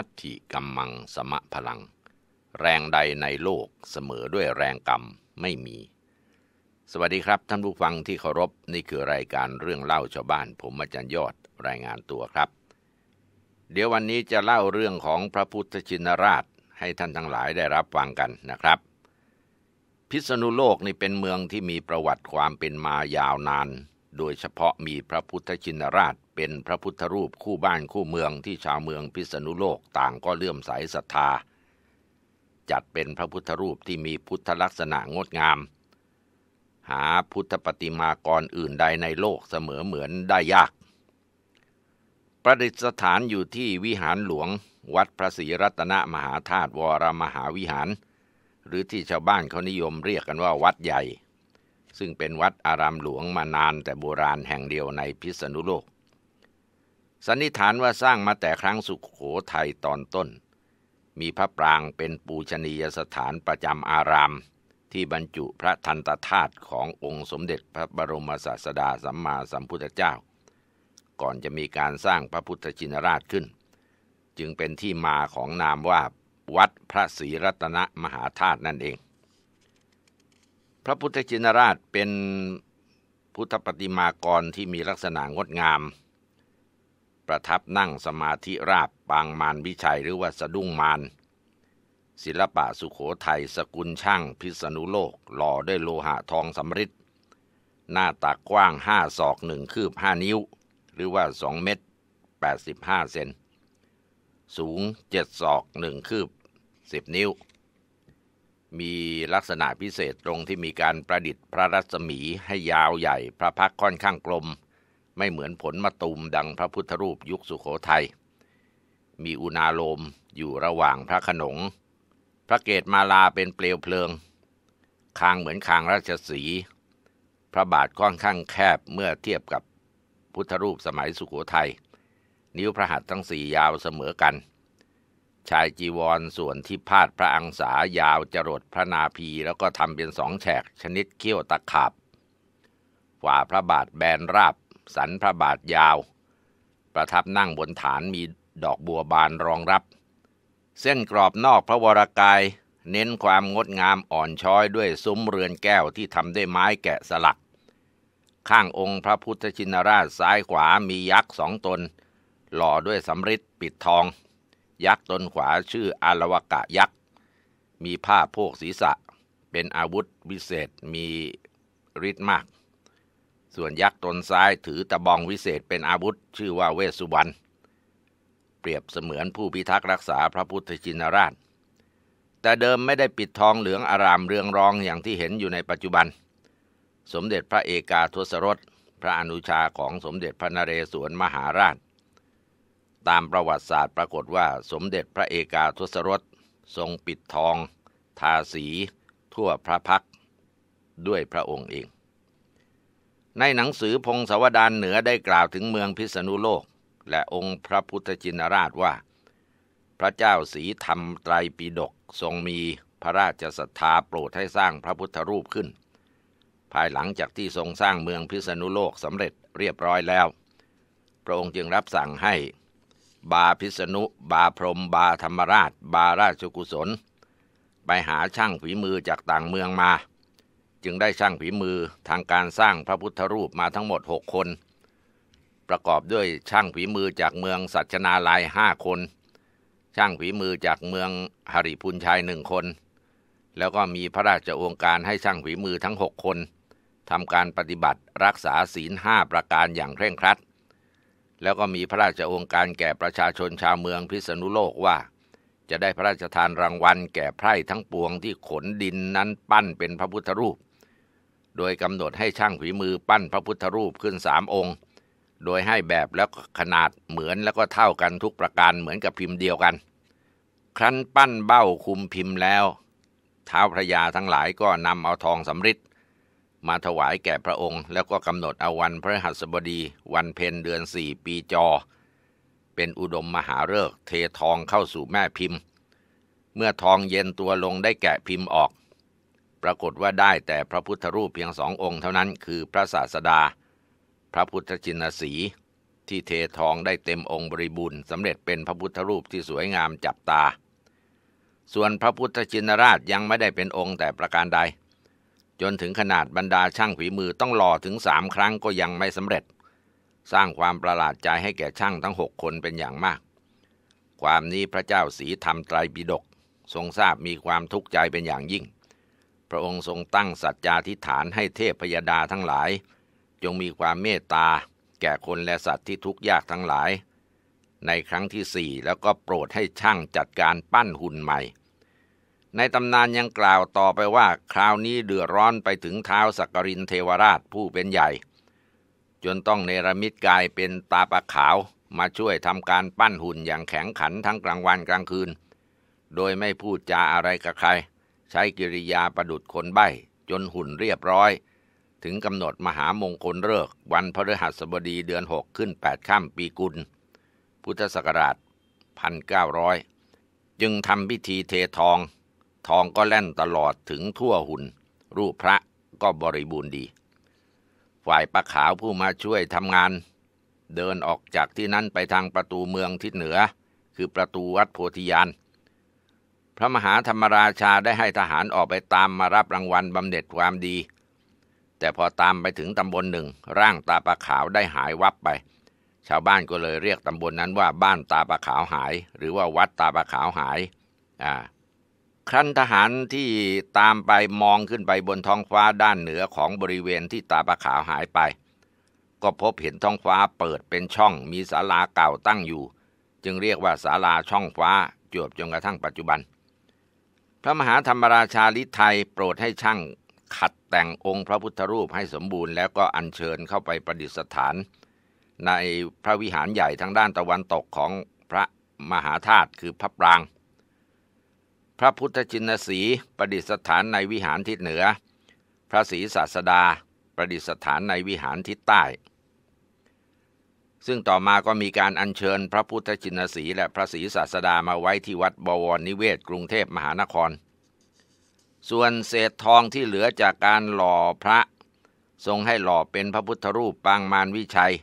ัตถิกรมมังสมะพลัง แรงใดในโลกเสมอด้วยแรงกรรมไม่มี สวัสดีครับท่านผู้ฟังที่เคารพนี่คือรายการเรื่องเล่าชาวบ้านผมอาจารย์ยอดรายงานตัวครับ เดี๋ยววันนี้จะเล่าเรื่องของพระพุทธชินราช ให้ท่านทั้งหลายได้รับฟังกันนะครับ พิษณุโลกนี่เป็นเมืองที่มีประวัติความเป็นมายาวนานโดยเฉพาะมีพระพุทธชินราช เป็นพระพุทธรูปคู่บ้านคู่เมืองที่ชาวเมืองพิษณุโลกต่างก็เลื่อมใสศรัทธา จัดเป็นพระพุทธรูปที่มีพุทธลักษณะงดงาม หาพุทธปฏิมากรอื่นใดในโลกเสมอเหมือนได้ยาก ประดิษฐานอยู่ที่วิหารหลวง วัดพระศรีรัตนมหาธาตุวรมหาวิหาร หรือที่ชาวบ้านเขานิยมเรียกกันว่าวัดใหญ่ซึ่งเป็นวัดอารามหลวงมานานแต่โบราณแห่งเดียวในพิษณุโลก สันนิษฐานว่าสร้างมาแต่ครั้งสุขโขทัยตอนต้น มีพระปรางเป็นปูชนียสถานประจำอาราม ที่บรรจุพระทันตธาตุขององค์สมเด็จพระบรมศาสดาสัมมาสัมพุทธเจ้า ก่อนจะมีการสร้างพระพุทธชินราชขึ้น จึงเป็นที่มาของนามว่า วัดพระศรีรัตนมหาธาตุนั่นเองพระพุทธชินราชเป็นพุทธปฏิมากรที่มีลักษณะงดงาม ประทับนั่งสมาธิราบปางมารวิชัยหรือว่าสะดุ้งมารศิลปะสุขโขทัยสกุลช่างพิษณุโลกหล่อด้วยโลหะทองสำริดหน้าตากว้างห้าศอกหนึ่งคืบห้านิ้ว หรือว่าสองเมตรแปดสิบห้าเซนสูงเจ็ดศอกหนึ่งคืบสิบนิ้วมีลักษณะพิเศษตรงที่มีการประดิษฐ์พระรัศมีให้ยาวใหญ่พระพักค่อนข้างกลม ไม่เหมือนผลมะตูมดังพระพุทธรูปยุคสุขโขทยัยมีอุณาโลมอยู่ระหว่างพระขนง พระเกตมาลาเป็นเปลวเพลิงคางเหมือนคางราชสี พระบาทค่อนข้างแคบเมื่อเทียบกับพุทธรูปสมัยสุขโขทยัยนิ้วพระหัตถ์ทั้งสี่ยาวเสมอกันชายจีวรส่วนที่พาดพระอังสายาวจรดพระนาพีแล้วก็ทำเป็นสองแฉกชนิดเขี้ยวตะขับฝ่าพระบาทแบนราบ สันพระบาทยาว ประทับนั่งบนฐานมีดอกบัวบานรองรับ เส้นกรอบนอกพระวรากาย เน้นความงดงามอ่อนช้อยด้วยซุ้มเรือนแก้วที่ทำด้วยไม้แกะสลัก ข้างองค์พระพุทธชินราชซ้ายขวามียักษ์สองตน หล่อด้วยสำริดปิดทองยักษ์ตนขวาชื่ออารวกะยักษ์ มีผ้าโพกศีรษะ เป็นอาวุธวิเศษมีฤทธิ์มาก ส่วนยักษ์ตนซ้ายถือตะบองวิเศษเป็นอาวุธ ชื่อว่าเวสุวรรณเปรียบเสมือนผู้พิทักษ์รักษาพระพุทธชินราชแต่เดิมไม่ได้ปิดทองเหลืองอารามเรืองรองอย่างที่เห็นอยู่ในปัจจุบัน สมเด็จพระเอกาทศรสพระอนุชาของสมเด็จพระนเรศวรมหาราชตามประวัติศาสตร์ปรากฏว่าสมเด็จพระเอกาทศรสทรงปิดทอง ทาสี ทั่วพระพักด้วยพระองค์เอง ในหนังสือพงศาวดารเหนือได้กล่าวถึงเมืองพิษณุโลกและองค์พระพุทธจินราชว่า พระเจ้าสีธรรมไตรปิฎกทรงมีพระราชศรัทธาโปรดให้สร้างพระพุทธรูปขึ้น ภายหลังจากที่ทรงสร้างเมืองพิษณุโลกสำเร็จเรียบร้อยแล้วพระองค์จึงรับสั่งให้บาพิษณุบาพรม บาธรรมราชบาราชกุศลไปหาช่างฝีมือจากต่างเมืองมา จึงได้ช่างฝีมือทางการสร้างพระพุทธรูปมาทั้งหมดหกคนประกอบด้วยช่างฝีมือจากเมืองสัชนาลายห้าคน ช่างฝีมือจากเมืองหริพุนชัยหนึ่งคน แล้วก็มีพระราชองค์การให้ช่างฝีมือทั้งหกคนทำการปฏิบัติรักษาศีลห้าประการอย่างเคร่งครัดแล้วก็มีพระราชองค์การแก่ประชาชนชาวเมืองพิษณุโลกว่า จะได้พระราชทานรางวัลแก่ไพร่ทั้งปวงที่ขนดินนั้นปั้นเป็นพระพุทธรูป โดยกำหนดให้ช่างฝีมือปั้นพระพุทธรูปขึ้นสามองค์ โดยให้แบบและขนาดเหมือนแล้วก็เท่ากันทุกประการเหมือนกับพิมพ์เดียวกัน ครั้นปั้นเบ้าคุมพิมพ์แล้วท้าวพระยาทั้งหลายก็นำเอาทองสำริดมาถวายแก่พระองค์แล้วก็กำหนดเอาวันพระหัสบดีวันเพ็ญเดือนสี่ปีจอ เป็นอุดมมหาเริกเททองเข้าสู่แม่พิมพ์ เมื่อทองเย็นตัวลงได้แกะพิมพ์ออก ปรากฏว่าได้แต่พระพุทธรูปเพียงสององค์เท่านั้น คือพระศาสดาพระพุทธจินสี ที่เททองได้เต็มองค์บริบูรณ์สำเร็จเป็นพระพุทธรูปที่สวยงามจับตา ส่วนพระพุทธจินราช ยังไม่ได้เป็นองค์แต่ประการใดจนถึงขนาดบรรดาช่างฝีมือต้องหล่อถึงสามครั้งก็ยังไม่สำเร็จ สร้างความประหลาดใจให้แก่ช่างทั้งหกคนเป็นอย่างมาก ความนี้พระเจ้าสีธรรมไตรปิฎกทรงทราบมีความทุกข์ใจเป็นอย่างยิ่ง พระองค์ทรงตั้งสัจจาธิฐานให้เทพพยดาทั้งหลาย จงมีความเมตตาแก่คนและสัตว์ที่ทุกข์ยากทั้งหลาย ในครั้งที่สี่แล้วก็โปรดให้ช่างจัดการปั้นหุ่นใหม่ในตำนานยังกล่าวต่อไปว่าคราวนี้เดือดร้อนไปถึงเท้าสักกรินเทวราชผู้เป็นใหญ่ จนต้องเนรมิตกายเป็นตาปะขาวมาช่วยทำการปั้นหุ่นอย่างแข็งขันทั้งกลางวันกลางคืน โดยไม่พูดจาอะไรกับใครใช้กิริยาประดุดคนใบ้จนหุ่นเรียบร้อย ถึงกำหนดมหามงคลเลิกวันพฤหัสบดีเดือนหกขึ้นแปดข้ามปีกุลพุทธศักราช1900จึงทำพิธีเททองทองก็แล่นตลอดถึงทั่วหุนรูปพระก็บริบูรณ์ดี ฝ่ายปะขาวผู้มาช่วยทำงาน เดินออกจากที่นั้นไปทางประตูเมืองทิศเหนือ คือประตูวัดโพธิยานพระมหาธรรมราชาได้ให้ทหารออกไปตามมารับรางวัลบำเหน็จความดี แต่พอตามไปถึงตำบลหนึ่ง ร่างตาปะขาวได้หายวับไป ชาวบ้านก็เลยเรียกตำบลนนั้นว่าบ้านตาปะขาวหาย หรือว่าวัดตาปะขาวหาย อ่าครั้นทหารที่ตามไปมองขึ้นไปบนท้องฟ้าด้านเหนือของบริเวณที่ตาปะขาวหายไป ก็พบเห็นท้องฟ้าเปิดเป็นช่องมีศาลาเก่าตั้งอยู่ จึงเรียกว่าศาลาช่องฟ้าจวบจนกระทั่งปัจจุบัน พระมหาธรรมราชาลิไทยโปรดให้ช่างขัดแต่งองค์พระพุทธรูปให้สมบูรณ์ แล้วก็อัญเชิญเข้าไปประดิษฐาน ในพระวิหารใหญ่ทางด้านตะวันตกของพระมหาธาตุคือพระปรางพระพุทธจินสี ประดิษฐานในวิหารทิศเหนือ พระศรีศาสดาประดิษฐานในวิหารทิศใต้ ซึ่งต่อมาก็มีการอัญเชิญพระพุทธจินสีและพระศรีศาสดามาไว้ที่วัดบวรนิเวศกรุงเทพมหานคร ส่วนเศษทองที่เหลือจากการหล่อพระ ทรงให้หล่อเป็นพระพุทธรูปปางมารวิชัย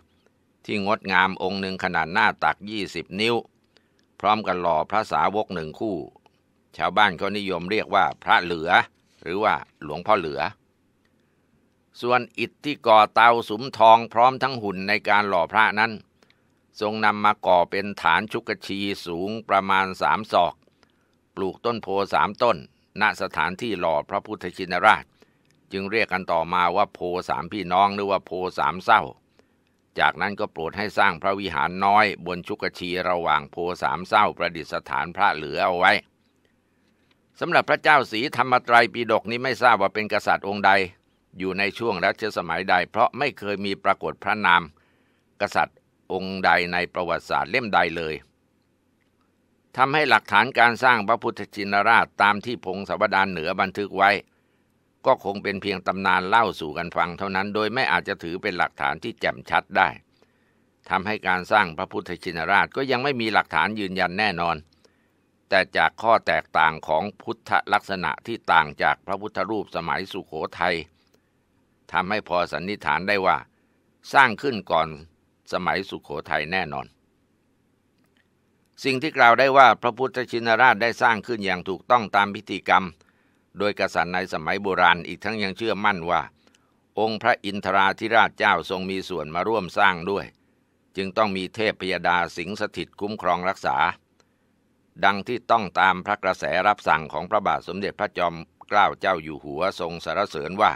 ที่งดงามองค์หนึ่งขนาดหน้าตัก 20 นิ้ว พร้อมกันหล่อพระสาวกหนึ่งคู่ชาวบ้านเขานิยมเรียกว่าพระเหลือ หรือว่าหลวงพ่อเหลือ ส่วนอิฐที่ก่อเตาสุมทองพร้อมทั้งหุ่นในการหล่อพระนั้น ทรงนำมาก่อเป็นฐานชุกชีสูงประมาณสามศอก ปลูกต้นโพสามต้น ณ สถานที่หล่อพระพุทธชินราช จึงเรียกกันต่อมาว่าโพสามพี่น้องหรือว่าโพสามเศร้า จากนั้นก็โปรดให้สร้างพระวิหารน้อยบนชุกชีระหว่างโพสามเศร้าประดิษฐานพระเหลือเอาไว้สำหรับพระเจ้าสีธรรมตรายปีดกนี้ไม่ทราบว่าเป็นกษัตริย์องค์ใดอยู่ในช่วงรัชสมัยใด เพราะไม่เคยมีปรากฏพระนาม กษัตริย์องค์ใดในประวัติศาสตร์เล่มใดเลยทำให้หลักฐานการสร้างพระพุทธชินราชตามที่พงศาวดารเหนือบันทึกไว้ ก็คงเป็นเพียงตำนานเล่าสู่กันฟังเท่านั้นโดยไม่อาจจะถือเป็นหลักฐานที่แจ่มชัดได้ทำให้การสร้างพระพุทธชินราชก็ยังไม่มีหลักฐานยืนยันแน่นอนแต่จากข้อแตกต่างของพุทธลักษณะที่ต่างจากพระพุทธรูปสมัยสุขโขทยัยทำให้พอสันนิษฐานได้ว่า สร้างขึ้นก่อนสมัยสุขโขทัยแน่นอน สิ่งที่กล่าวได้ว่าพระพุทธชินราชได้สร้างขึ้นอย่างถูกต้องตามพิธีกรรม โดยกษัตริย์ในสมัยโบราณอีกทั้งยังเชื่อมั่นว่า องค์พระอินทราธิราชเจ้าทรงมีส่วนมาร่วมสร้างด้วย จึงต้องมีเทพพยดาสิงสถิตคุ้มครองรักษาดังที่ต้องตามพระกระแสรับสั่งของพระบาทสมเด็จพระจอมเกล้าเจ้าอยู่หัวทรงสรรเสริญว่า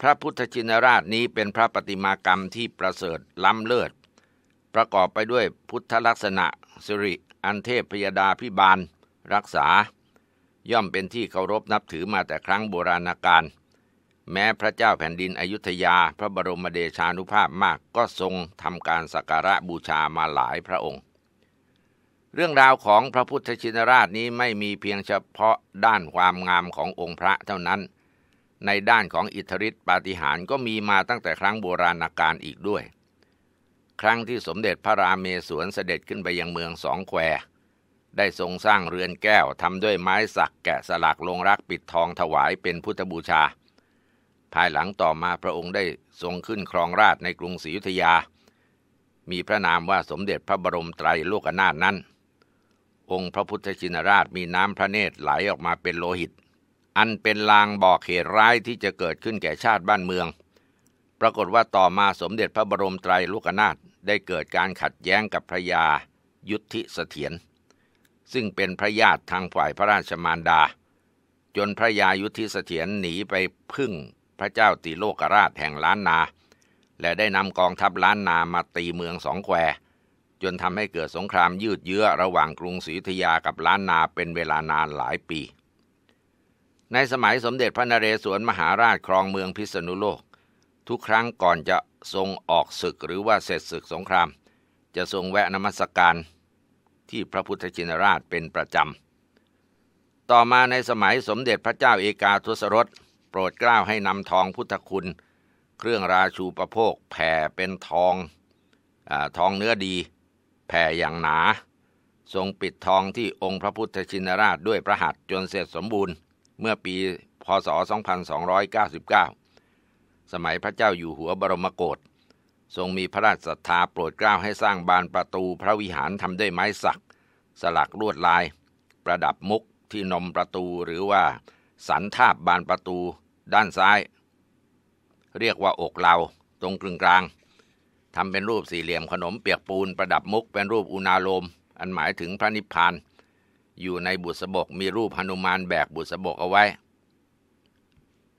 พระพุทธชินราชนี้เป็นพระปฏิมากรรมที่ประเสริฐล้ำเลิศประกอบไปด้วยพุทธลักษณะสิริ อันเทพพยดาพิบาล รักษา ย่อมเป็นที่เคารพนับถือมาแต่ครั้งโบราณกาลแม้พระเจ้าแผ่นดินอยุธยา พระบรมเดชานุภาพมากก็ทรงทำการสักการะบูชามาหลายพระองค์เรื่องราวของพระพุทธชินราชนี้ไม่มีเพียงเฉพาะด้านความงามขององค์พระเท่านั้น ในด้านของอิทธิฤทธิปาฏิหาริย์ก็มีมาตั้งแต่ครั้งโบราณกาลอีกด้วย ครั้งที่สมเด็จพระรามเมศวรเสด็จขึ้นไปยังเมืองสองแคว ได้ทรงสร้างเรือนแก้วทำด้วยไม้สักแกะสลักลงรักปิดทองถวายเป็นพุทธบูชา ภายหลังต่อมาพระองค์ได้ทรงขึ้นครองราชในกรุงศรีอยุธยา มีพระนามว่าสมเด็จพระบรมไตรโลกนาถนั้นองค์พระพุทธชินราชมีน้ำพระเนตรไหลออกมาเป็นโลหิต อันเป็นลางบอกเหตุร้ายที่จะเกิดขึ้นแก่ชาติบ้านเมือง ปรากฏว่าต่อมาสมเด็จพระบรมไตรลูกนาถได้เกิดการขัดแย้งกับพระยายุทธิเสถียรซึ่งเป็นพระญาติทางฝ่ายพระราชมารดา จนพระยายุทธิเสถียรหนีไปพึ่งพระเจ้าตีโลกราชแห่งล้านนา และได้นำกองทัพล้านนามาตีเมืองสองแควจนทำให้เกิดสงครามยืดเยื้อระหว่างกรุงศรีธยากับล้านนาเป็นเวลานานหลายปี ในสมัยสมเด็จพระนเรศวรมหาราชครองเมืองพิษณุโลก ทุกครั้งก่อนจะทรงออกศึกหรือว่าเสร็จศึกสงคราม จะทรงแวะนมัสการที่พระพุทธชินราชเป็นประจำ ต่อมาในสมัยสมเด็จพระเจ้าเอกาทศรสโปรดเกล้าให้นำทองพุทธคุณ เครื่องราชูประโภคแผ่เป็นทองอทองเนื้อดีแผ่อย่างหนา ทรงปิดทองที่องค์พระพุทธชินราชด้วยพระหัตถ์จนเสร็จสมบูรณ์ เมื่อปีพศ 2299 สมัยพระเจ้าอยู่หัวบรมโกศทรงมีพระราชศรัทธาโปรดเกล้าให้สร้างบานประตูพระวิหารทำด้วยไม้สัก สลักลวดลาย ประดับมุกที่นมประตูหรือว่าสันทาบบานประตูด้านซ้าย เรียกว่าอกเราตรงกลางกลางทำเป็นรูปสี่เหลี่ยมขนมเปียกปูนประดับมุกเป็นรูปอุณาโลมอันหมายถึงพระนิพพาน อยู่ในบุษบกมีรูปหนุมานแบกบุษบกเอาไว้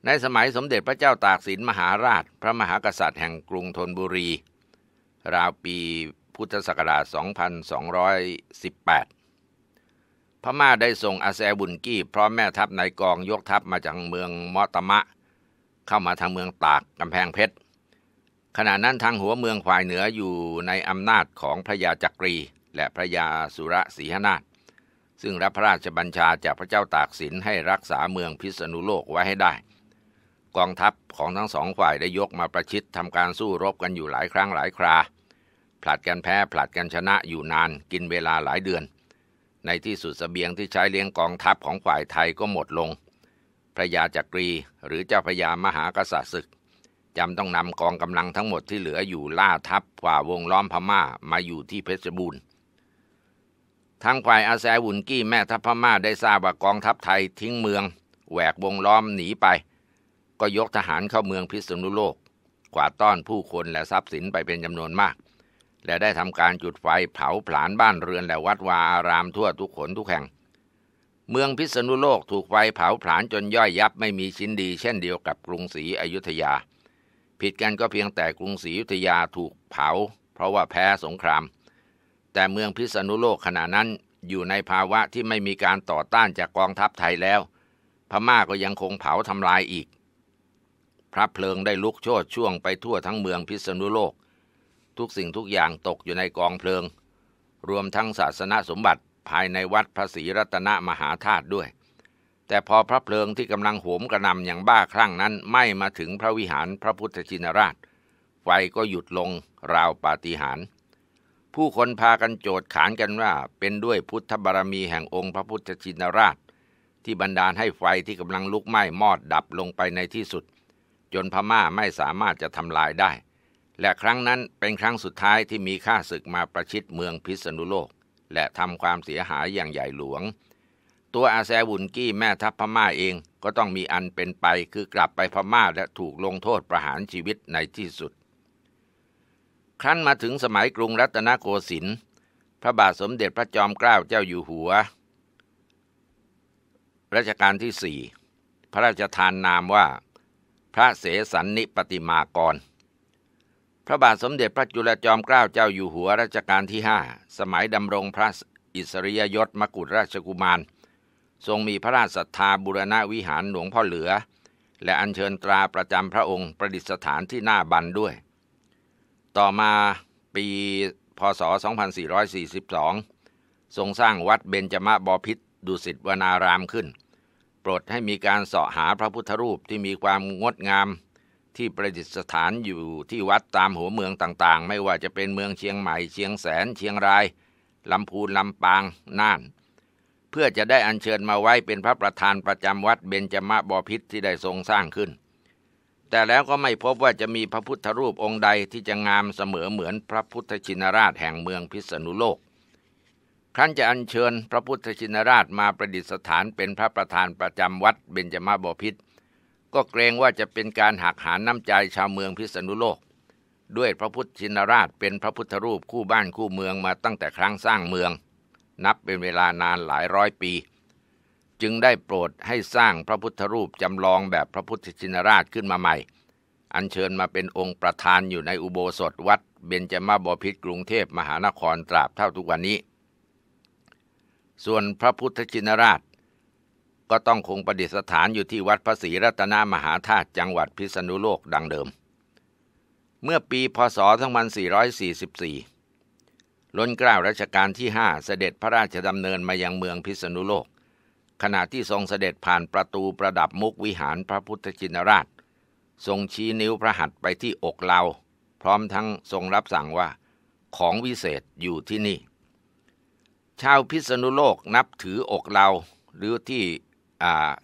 ในสมัยสมเด็จพระเจ้าตากสินมหาราช พระมหากษัตริย์แห่งกรุงธนบุรี ราวปีพุทธศักราช 2218พม่าได้ส่งอาแซบุนกี้พร้อมแม่ทัพนายกองยกทัพมาจากเมืองมอตมะ เข้ามาทางเมืองตากกำแพงเพชรขณะนั้นทางหัวเมืองฝ่ายเหนืออยู่ในอำนาจของพระยาจักรี และพระยาสุรศรีหนาถซึ่งรับพระราชบัญชาจากพระเจ้าตากสินให้รักษาเมืองพิษณุโลกไว้ให้ได้ กองทัพของทั้งสองฝ่ายได้ยกมาประชิดทำการสู้รบกันอยู่หลายครั้งหลายคราผลัดกันแพ้ผลัดกันชนะอยู่นานกินเวลาหลายเดือน ในที่สุดสเสบียงที่ใช้เลี้ยงกองทัพของฝ่ายไทยก็หมดลง พระยาจักรีหรือเจ้าพระยามหากษัตริย์ศึกจำต้องนำกองกำลังทั้งหมดที่เหลืออยู่ล่าทัพฝ่าวงล้อมพม่ามาอยู่ที่เพชรบูรณ์ ทางฝ่ายอาแซวุนกี้แม่ทัพพม่าได้ทราบว่ากองทัพไทยทิ้งเมืองแหวกวงล้อมหนีไป ก็ยกทหารเข้าเมืองพิษณุโลกกวาดต้อนผู้คนและทรัพย์สินไปเป็นจำนวนมาก และได้ทำการจุดไฟเผาผลาญบ้านเรือนและวัดวาอารามทั่วทุกขนทุกแห่ง เมืองพิษณุโลกถูกไฟเผาผลาญจนย่อยยับไม่มีชิ้นดี เช่นเดียวกับกรุงศรีอยุธยาผิดกันก็เพียงแต่กรุงศรีอยุธยาถูกเผา เพราะว่าแพ้สงคราม แต่เมืองพิษณุโลกขณะนั้นอยู่ในภาวะที่ไม่มีการต่อต้านจากกองทัพไทยแล้วพม่าก็ยังคงเผาทำลายอีก พระเพลิงได้ลุกโชดช่วงไปทั่วทั้งเมืองพิษณุโลก ทุกสิ่งทุกอย่างตกอยู่ในกองเพลิง รวมทั้งศาสนสมบัติภายในวัดพระศรีรัตนมหาธาตุด้วยแต่พอพระเพลิงที่กำลังโหมกระนำอย่างบ้าคลั่งนั้นไม่มาถึงพระวิหารพระพุทธชินราช ไฟก็หยุดลงราวปาฏิหาริย์ผู้คนพากันโจทย์ขานกันว่า เป็นด้วยพุทธบารมีแห่งองค์พระพุทธชินราช ที่บันดาลให้ไฟที่กำลังลุกไหม้มอดดับลงไปในที่สุด จนพม่าไม่สามารถจะทำลายได้ และครั้งนั้นเป็นครั้งสุดท้ายที่มีข้าศึกมาประชิดเมืองพิษณุโลก และทำความเสียหายอย่างใหญ่หลวงตัวอาแซวุนกี้แม่ทัพพม่าเองก็ต้องมีอันเป็นไป คือกลับไปพม่าและถูกลงโทษประหารชีวิตในที่สุด ครั้นมาถึงสมัยกรุงรัตนโกสินทร์พระบาทสมเด็จพระจอมเกล้าเจ้าอยู่หัว รัชกาลที่สี่พระราชทานนามว่า พระเสสันนิปติมากร พระบาทสมเด็จพระจุลจอมเกล้าเจ้าอยู่หัวรัชกาลที่ห้าสมัยดำรงพระอิสริยยศมกุฎราชกุมารทรงมีพระราชศรัทธาบุรณะวิหารหลวงพ่อเหลือ และอัญเชิญตราประจำพระองค์ประดิษฐานที่หน้าบันด้วย ต่อมาปีพศ 2442 ทรงสร้างวัดเบญจมาบพิษดุสิตวนารามขึ้น โปรดให้มีการเสาะหาพระพุทธรูปที่มีความงดงามที่ประดิษฐานอยู่ที่วัดตามหัวเมืองต่างๆ ไม่ว่าจะเป็นเมืองเชียงใหม่เชียงแสนเชียงรายลำพูนลำปางน่านเพื่อจะได้อัญเชิญมาไว้เป็นพระประธานประจำวัดเบญจมาบพิษที่ได้ทรงสร้างขึ้น แต่แล้วก็ไม่พบว่าจะมีพระพุทธรูปองค์ใดที่จะงามเสมอเหมือนพระพุทธชินราชแห่งเมืองพิษณุโลกครั้นจะอัญเชิญพระพุทธชินราชมาประดิษฐานเป็นพระประธานประจำวัดเบญจมาบพิษก็เกรงว่าจะเป็นการหักหานน้ำใจชาวเมืองพิษณุโลก ด้วยพระพุทธชินราช เป็นพระพุทธรูปคู่บ้านคู่เมืองมาตั้งแต่ครั้งสร้างเมืองนับเป็นเวลานานหลายร้อยปี จึงได้โปรดให้สร้างพระพุทธรูปจำลองแบบพระพุทธชินราชขึ้นมาใหม่ อัญเชิญมาเป็นองค์ประธานอยู่ในอุโบสถวัด เบญจมาบพิตรกรุงเทพมหานครตราบเท่าทุกวันนี้ ส่วนพระพุทธชินราช ก็ต้องคงประดิษฐานอยู่ที่วัดพระศรีรัตนามหาธาตุจังหวัดพิษณุโลกดังเดิม เมื่อปีพศ2444ล้นเกล้ารัชกาลที่ห้าเสด็จพระราชดำเนินมายังเมืองพิษณุโลก ขณะที่ทรงเสด็จผ่านประตูประดับมุกวิหารพระพุทธจินราช ทรงชี้นิ้วพระหัตไปที่อกเรา พร้อมทั้งทรงรับสั่งว่าของวิเศษอยู่ที่นี่ ชาวพิษณุโลกนับถืออกเราหรือที่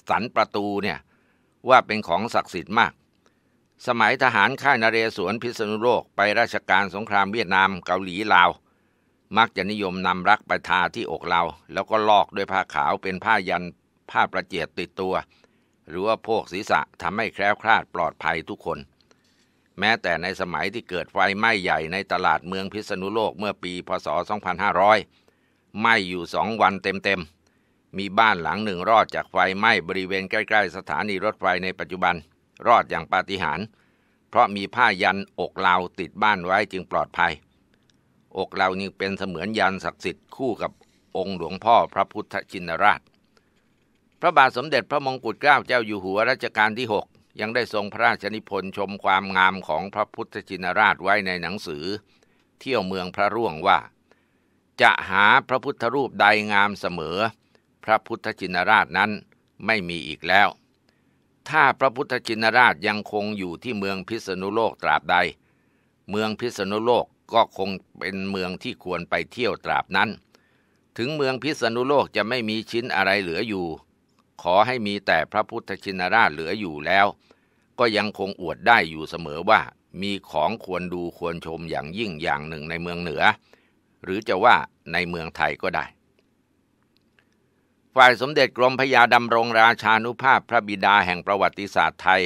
สันประตูเนี่ยว่าเป็นของศักดิ์สิทธิ์มาก สมัยทหารค่ายนาเรศวรพิษณุโลกไปราชการสงครามเวียดนามเกาหลีลาวมักจะนิยมนำรักไปทาที่อกเรา แล้วก็ลอกด้วยผ้าขาวเป็นผ้ายัน ผ้าประเจียดติดตัว หรือว่าพวกศีรษะทำให้แคล้วคลาดปลอดภัยทุกคน แม้แต่ในสมัยที่เกิดไฟไหม้ใหญ่ในตลาดเมืองพิษณุโลกเมื่อปีพศ2500ไหม้อยู่สองวันเต็มๆ มีบ้านหลังหนึ่งรอดจากไฟไหม้บริเวณใกล้ๆสถานีรถไฟในปัจจุบัน รอดอย่างปาฏิหาริย์เพราะมีผ้ายันอกเราติดบ้านไว้จึงปลอดภัยอกเรานี่เป็นเสมือนยานศักดิ์สิทธิ์คู่กับองค์หลวงพ่อพระพุทธชินราช พระบาทสมเด็จพระมงกุฎเกล้าเจ้าอยู่หัวรัชกาลที่6ยังได้ทรงพระราชนิพนธ์ชมความงามของพระพุทธชินราชไว้ในหนังสือ เที่ยวเมืองพระร่วงว่า จะหาพระพุทธรูปใดงามเสมอ พระพุทธชินราชนั้นไม่มีอีกแล้ว ถ้าพระพุทธชินราชยังคงอยู่ที่เมืองพิษณุโลกตราบใด เมืองพิษณุโลกก็คงเป็นเมืองที่ควรไปเที่ยวตราบนั้น ถึงเมืองพิษณุโลกจะไม่มีชิ้นอะไรเหลืออยู่ ขอให้มีแต่พระพุทธชินราชเหลืออยู่แล้ว ก็ยังคงอวดได้อยู่เสมอว่า มีของควรดูควรชมอย่างยิ่งอย่างหนึ่งในเมืองเหนือ หรือจะว่าในเมืองไทยก็ได้ ฝ่ายสมเด็จกรมพยาดำรงราชานุภาพพระบิดาแห่งประวัติศาสตร์ไทย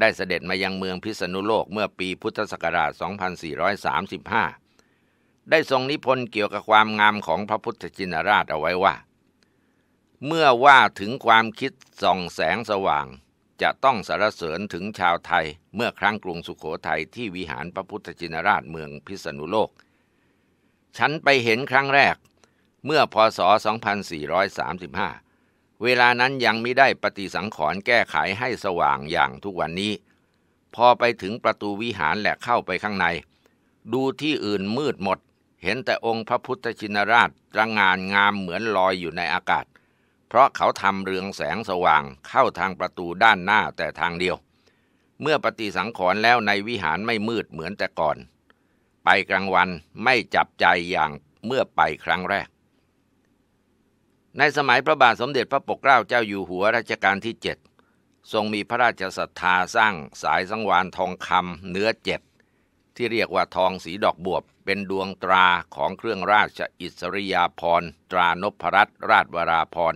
ได้เสด็จมายังเมืองพิษณุโลก เมื่อปีพุทธศักราช 2435 ได้ทรงนิพนธ์เกี่ยวกับความงามของพระพุทธจินราชเอาไว้ว่า เมื่อว่าถึงความคิดส่องแสงสว่าง จะต้องสรรเสริญถึงชาวไทยเมื่อครั้งกรุงสุขโขทัยที่วิหารพระพุทธจินราชเมืองพิษณุโลก ฉันไปเห็นครั้งแรกเมื่อพศ 2435เวลานั้นยังไม่ได้ปฏิสังขรณ์แก้ไขให้สว่างอย่างทุกวันนี้ พอไปถึงประตูวิหารและเข้าไปข้างใน ดูที่อื่นมืดหมด เห็นแต่องค์พระพุทธชินราชตระงานงามเหมือนลอยอยู่ในอากาศ เพราะเขาทำเรืองแสงสว่างเข้าทางประตูด้านหน้าแต่ทางเดียว เมื่อปฏิสังขรณ์แล้วในวิหารไม่มืดเหมือนแต่ก่อน ไปกลางวันไม่จับใจอย่างเมื่อไปครั้งแรกในสมัยพระบาทสมเด็จพระปกเกล้าเจ้าอยู่หัวรัชกาลที่เจ็ดทรงมีพระราชศรัทธาสร้างสายสังวานทองคำเนื้อเจ็ดที่เรียกว่าทองสีดอกบวบ เป็นดวงตราของเครื่องราชอิสริยาภรณ์ ตรานพรัตนราชวราพร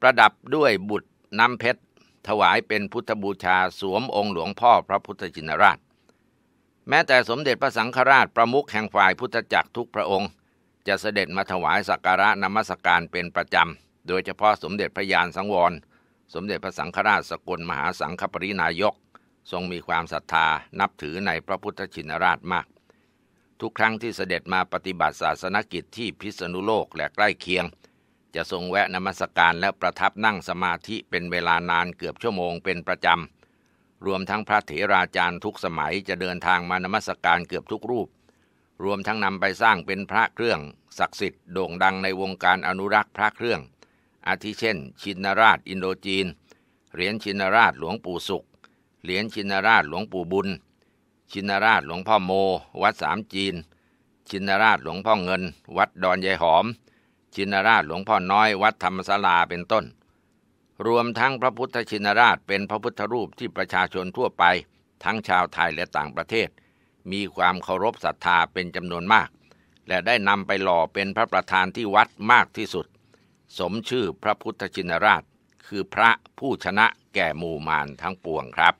ประดับด้วยบุตรน้ำเพชร ถวายเป็นพุทธบูชาสวมองค์หลวงพ่อพระพุทธจินราช แม้แต่สมเด็จพระสังฆราชประมุขแห่งฝ่ายพุทธจักรทุกพระองค์จะเสด็จมาถวายสักการะนมัสการเป็นประจำ โดยเฉพาะสมเด็จพระยานสังวร สมเด็จพระสังฆราชสกลมหาสังฆปรินายก ทรงมีความศรัทธานับถือในพระพุทธชินราชมาก ทุกครั้งที่เสด็จมาปฏิบัติศาสนกิจที่พิษณุโลกและใกล้เคียง จะทรงแวะนมัสการและประทับนั่งสมาธิเป็นเวลานานเกือบชั่วโมงเป็นประจำ รวมทั้งพระเถราจารย์ทุกสมัยจะเดินทางมานมัสการเกือบทุกรูปรวมทั้งนำไปสร้างเป็นพระเครื่องศักดิ์สิทธิ์โด่งดังในวงการอนุรักษ์พระเครื่อง อาทิเช่นชินราชอินโดจีน เหรียญชินราชหลวงปู่สุขเหรียญชินราชหลวงปู่บุญ ชินราชหลวงพ่อโมวัดสามจีน ชินราชหลวงพ่อเงินวัดดอนยายหอม ชินราชหลวงพ่อน้อยวัดธรรมศาลาเป็นต้น รวมทั้งพระพุทธชินราชเป็นพระพุทธรูปที่ประชาชนทั่วไปทั้งชาวไทยและต่างประเทศมีความเคารพศรัทธาเป็นจำนวนมาก และได้นำไปหล่อเป็นพระประธานที่วัดมากที่สุด สมชื่อพระพุทธชินราช คือพระผู้ชนะแก่หมู่มารทั้งปวงครับ